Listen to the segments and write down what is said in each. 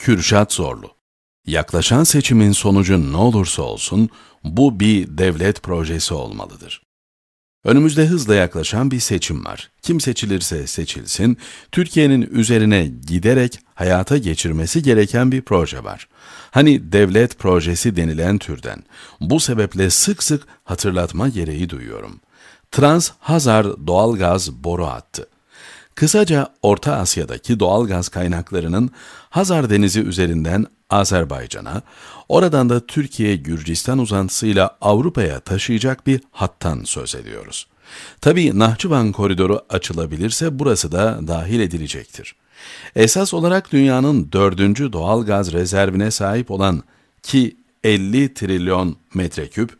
Kürşat Zorlu. Yaklaşan seçimin sonucu ne olursa olsun bu bir devlet projesi olmalıdır. Önümüzde hızla yaklaşan bir seçim var. Kim seçilirse seçilsin, Türkiye'nin üzerine giderek hayata geçirmesi gereken bir proje var. Hani devlet projesi denilen türden. Bu sebeple sık sık hatırlatma gereği duyuyorum. Trans Hazar doğalgaz boru hattı. Kısaca Orta Asya'daki doğal gaz kaynaklarının Hazar Denizi üzerinden Azerbaycan'a, oradan da Türkiye-Gürcistan uzantısıyla Avrupa'ya taşıyacak bir hattan söz ediyoruz. Tabii Nahçıvan koridoru açılabilirse burası da dahil edilecektir. Esas olarak dünyanın dördüncü doğal gaz rezervine sahip olan ki 50 trilyon metreküp,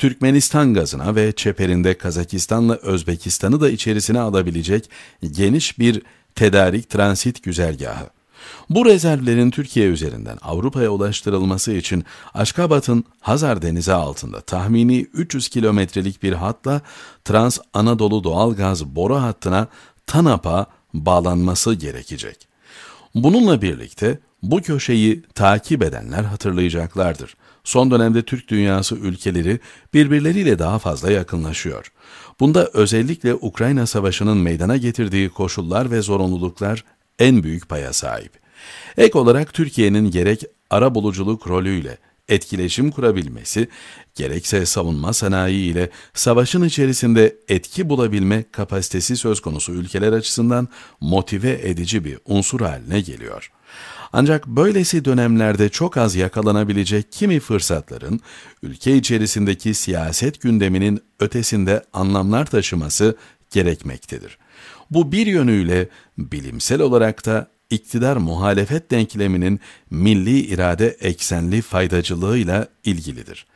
Türkmenistan gazına ve çeperinde Kazakistan'la Özbekistan'ı da içerisine alabilecek geniş bir tedarik transit güzergahı. Bu rezervlerin Türkiye üzerinden Avrupa'ya ulaştırılması için Aşkabat'ın Hazar Denizi altında tahmini 300 kilometrelik bir hatla Trans Anadolu Doğalgaz boru hattına TANAP'a bağlanması gerekecek. Bununla birlikte bu köşeyi takip edenler hatırlayacaklardır. Son dönemde Türk dünyası ülkeleri birbirleriyle daha fazla yakınlaşıyor. Bunda özellikle Ukrayna Savaşı'nın meydana getirdiği koşullar ve zorunluluklar en büyük paya sahip. Ek olarak Türkiye'nin gerek ara buluculuk rolüyle etkileşim kurabilmesi, gerekse savunma sanayi ile savaşın içerisinde etki bulabilme kapasitesi söz konusu ülkeler açısından motive edici bir unsur haline geliyor.'' Ancak böylesi dönemlerde çok az yakalanabilecek kimi fırsatların ülke içerisindeki siyaset gündeminin ötesinde anlamlar taşıması gerekmektedir. Bu bir yönüyle bilimsel olarak da iktidar muhalefet denkleminin milli irade eksenli faydacılığıyla ilgilidir.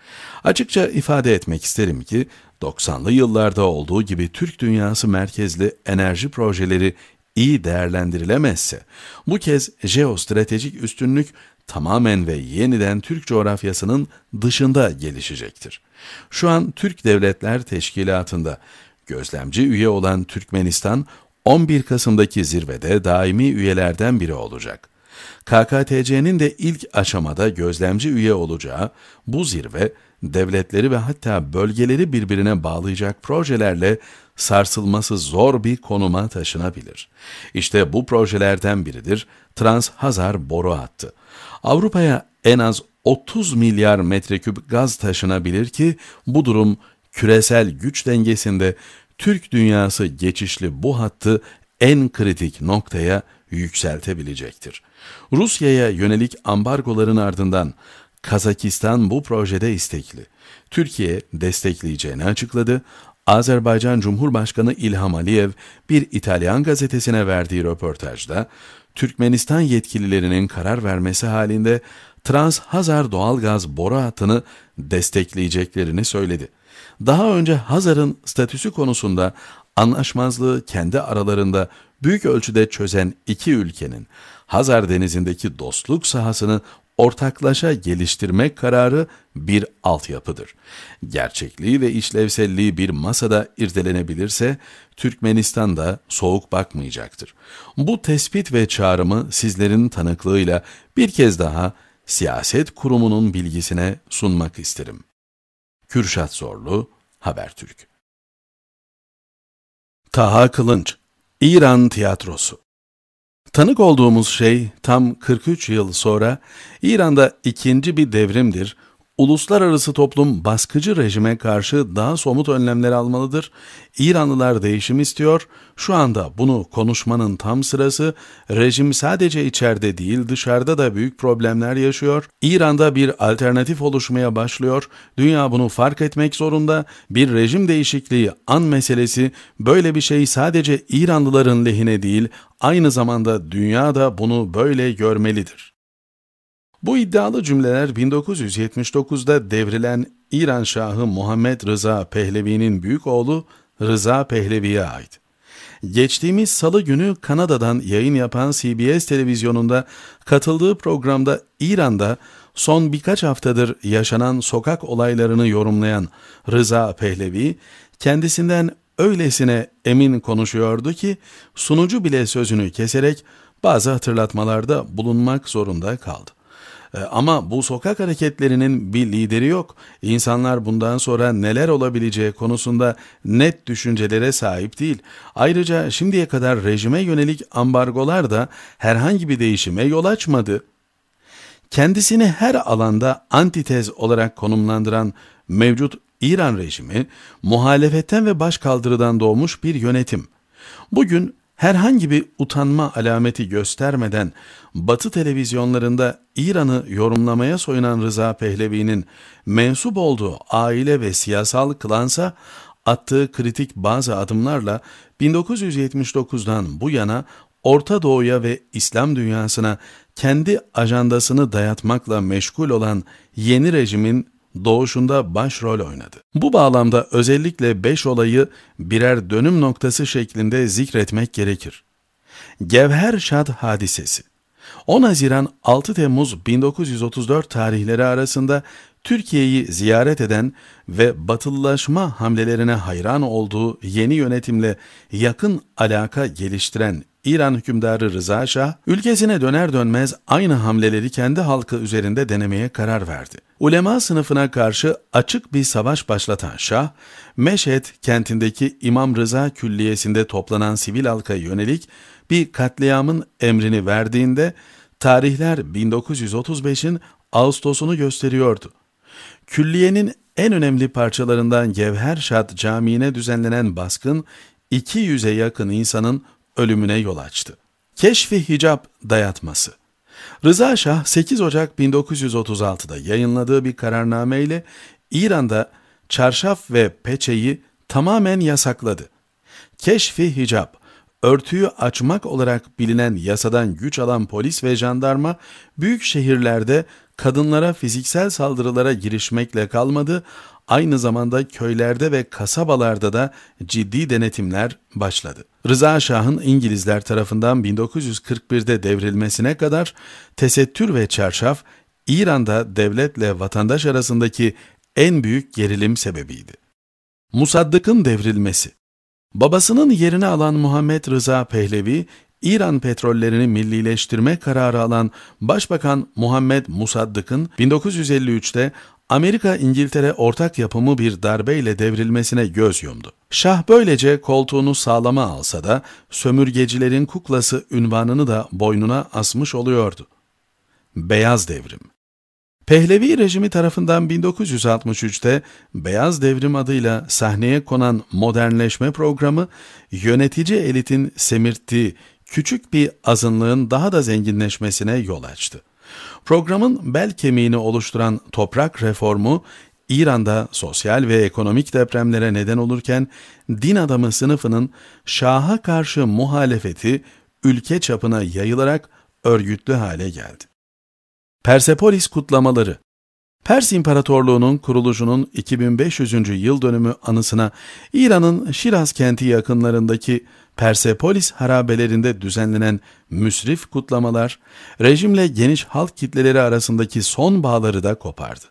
Açıkça ifade etmek isterim ki 90'lı yıllarda olduğu gibi Türk dünyası merkezli enerji projeleri iyi değerlendirilemezse bu kez jeostratejik üstünlük tamamen ve yeniden Türk coğrafyasının dışında gelişecektir. Şu an Türk Devletler Teşkilatı'nda gözlemci üye olan Türkmenistan 11 Kasım'daki zirvede daimi üyelerden biri olacak. KKTC'nin de ilk aşamada gözlemci üye olacağı bu zirve devletleri ve hatta bölgeleri birbirine bağlayacak projelerle sarsılması zor bir konuma taşınabilir. İşte bu projelerden biridir Trans-Hazar boru hattı. Avrupa'ya en az 30 milyar metreküp gaz taşınabilir ki bu durum küresel güç dengesinde Türk dünyası geçişli bu hattı en kritik noktaya yükseltebilecektir. Rusya'ya yönelik ambargoların ardından Kazakistan bu projede istekli. Türkiye destekleyeceğini açıkladı Azerbaycan Cumhurbaşkanı İlham Aliyev bir İtalyan gazetesine verdiği röportajda Türkmenistan yetkililerinin karar vermesi halinde Trans-Hazar doğalgaz boru hattını destekleyeceklerini söyledi. Daha önce Hazar'ın statüsü konusunda anlaşmazlığı kendi aralarında büyük ölçüde çözen iki ülkenin Hazar denizindeki dostluk sahasını ortaklaşa geliştirmek kararı bir altyapıdır. Gerçekliği ve işlevselliği bir masada irdelenebilirse Türkmenistan da soğuk bakmayacaktır. Bu tespit ve çağrımı sizlerin tanıklığıyla bir kez daha siyaset kurumunun bilgisine sunmak isterim. Kürşat Zorlu, Habertürk Taha Kılınç, İran Tiyatrosu Tanık olduğumuz şey tam 43 yıl sonra İran'da ikinci bir devrimdir. Uluslararası toplum baskıcı rejime karşı daha somut önlemler almalıdır. İranlılar değişim istiyor. Şu anda bunu konuşmanın tam sırası. Rejim sadece içeride değil dışarıda da büyük problemler yaşıyor. İran'da bir alternatif oluşmaya başlıyor. Dünya bunu fark etmek zorunda. Bir rejim değişikliği an meselesi böyle bir şey sadece İranlıların lehine değil aynı zamanda dünya da bunu böyle görmelidir. Bu iddialı cümleler 1979'da devrilen İran Şahı Muhammed Rıza Pehlevi'nin büyük oğlu Rıza Pehlevi'ye ait. Geçtiğimiz salı günü Kanada'dan yayın yapan CBS televizyonunda katıldığı programda İran'da son birkaç haftadır yaşanan sokak olaylarını yorumlayan Rıza Pehlevi, kendisinden öylesine emin konuşuyordu ki sunucu bile sözünü keserek bazı hatırlatmalarda bulunmak zorunda kaldı. Ee, ama bu sokak hareketlerinin bir lideri yok. İnsanlar bundan sonra neler olabileceği konusunda net düşüncelere sahip değil. Ayrıca şimdiye kadar rejime yönelik ambargolar da herhangi bir değişime yol açmadı. Kendisini her alanda antitez olarak konumlandıran mevcut İran rejimi muhalefetten ve başkaldırıdan doğmuş bir yönetim. Bugün herhangi bir utanma alameti göstermeden Batı televizyonlarında İran'ı yorumlamaya soyunan Rıza Pehlevi'nin mensup olduğu aile ve siyasal klansa attığı kritik bazı adımlarla 1979'dan bu yana Orta Doğu'ya ve İslam dünyasına kendi ajandasını dayatmakla meşgul olan yeni rejimin doğuşunda başrol oynadı. Bu bağlamda özellikle beş olayı birer dönüm noktası şeklinde zikretmek gerekir. Gevher Şad hadisesi 10 Haziran 6 Temmuz 1934 tarihleri arasında Türkiye'yi ziyaret eden ve batılılaşma hamlelerine hayran olduğu yeni yönetimle yakın alaka geliştiren İran hükümdarı Rıza Şah, ülkesine döner dönmez aynı hamleleri kendi halkı üzerinde denemeye karar verdi. Ulema sınıfına karşı açık bir savaş başlatan Şah, Meşhed kentindeki İmam Rıza Külliyesi'nde toplanan sivil halka yönelik bir katliamın emrini verdiğinde, tarihler 1935'in Ağustos'unu gösteriyordu. Külliyenin en önemli parçalarından Gevherşat Camii'ne düzenlenen baskın, 200'e yakın insanın ölümüne yol açtı. Keşfi Hicap Dayatması Rıza Şah 8 Ocak 1936'da yayınladığı bir kararname ile İran'da çarşaf ve peçeyi tamamen yasakladı. Keşfi Hicap, örtüyü açmak olarak bilinen yasadan güç alan polis ve jandarma büyük şehirlerde kadınlara fiziksel saldırılara girişmekle kalmadı, aynı zamanda köylerde ve kasabalarda da ciddi denetimler başladı. Rıza Şah'ın İngilizler tarafından 1941'de devrilmesine kadar tesettür ve çarşaf İran'da devletle vatandaş arasındaki en büyük gerilim sebebiydi. Musaddık'ın devrilmesi Babasının yerini alan Muhammed Rıza Pehlevi, İran petrollerini millileştirme kararı alan Başbakan Muhammed Musaddık'ın 1953'te Amerika İngiltere ortak yapımı bir darbeyle devrilmesine göz yumdu. Şah böylece koltuğunu sağlama alsa da sömürgecilerin kuklası ünvanını da boynuna asmış oluyordu. Beyaz Devrim Pehlevi rejimi tarafından 1963'te Beyaz Devrim adıyla sahneye konan modernleşme programı, yönetici elitin semirttiği küçük bir azınlığın daha da zenginleşmesine yol açtı. Programın bel kemiğini oluşturan toprak reformu İran'da sosyal ve ekonomik depremlere neden olurken din adamı sınıfının şaha karşı muhalefeti ülke çapına yayılarak örgütlü hale geldi. Persepolis kutlamaları Pers İmparatorluğu'nun kuruluşunun 2500. yıl dönümü anısına İran'ın Şiraz kenti yakınlarındaki Persepolis harabelerinde düzenlenen müsrif kutlamalar, rejimle geniş halk kitleleri arasındaki son bağları da kopardı.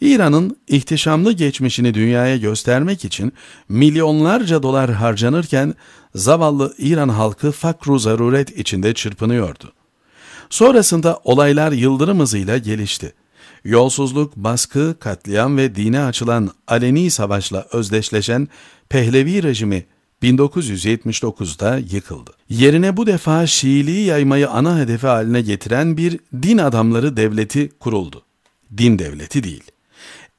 İran'ın ihtişamlı geçmişini dünyaya göstermek için milyonlarca dolar harcanırken zavallı İran halkı fakru zaruret içinde çırpınıyordu. Sonrasında olaylar yıldırım hızıyla gelişti. Yolsuzluk, baskı, katliam ve dine açılan aleni savaşla özdeşleşen Pehlevi rejimi 1979'da yıkıldı. Yerine bu defa Şiiliği yaymayı ana hedefi haline getiren bir din adamları devleti kuruldu. Din devleti değil.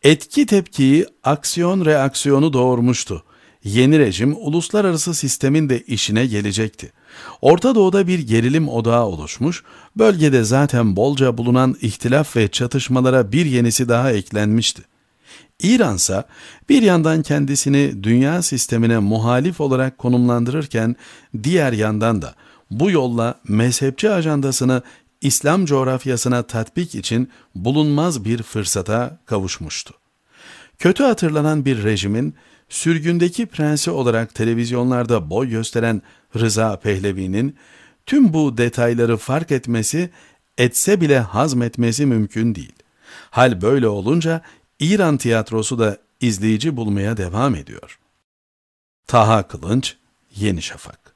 Etki tepkiyi aksiyon reaksiyonu doğurmuştu. Yeni rejim uluslararası sistemin de işine gelecekti. Orta Doğu'da bir gerilim odağı oluşmuş, bölgede zaten bolca bulunan ihtilaf ve çatışmalara bir yenisi daha eklenmişti. İran ise bir yandan kendisini dünya sistemine muhalif olarak konumlandırırken diğer yandan da bu yolla mezhepçi ajandasını İslam coğrafyasına tatbik için bulunmaz bir fırsata kavuşmuştu. Kötü hatırlanan bir rejimin sürgündeki prensi olarak televizyonlarda boy gösteren Rıza Pehlevi'nin tüm bu detayları fark etmesi etse bile hazmetmesi mümkün değil. Hal böyle olunca İran tiyatrosu da izleyici bulmaya devam ediyor. Taha Kılınç, Yeni Şafak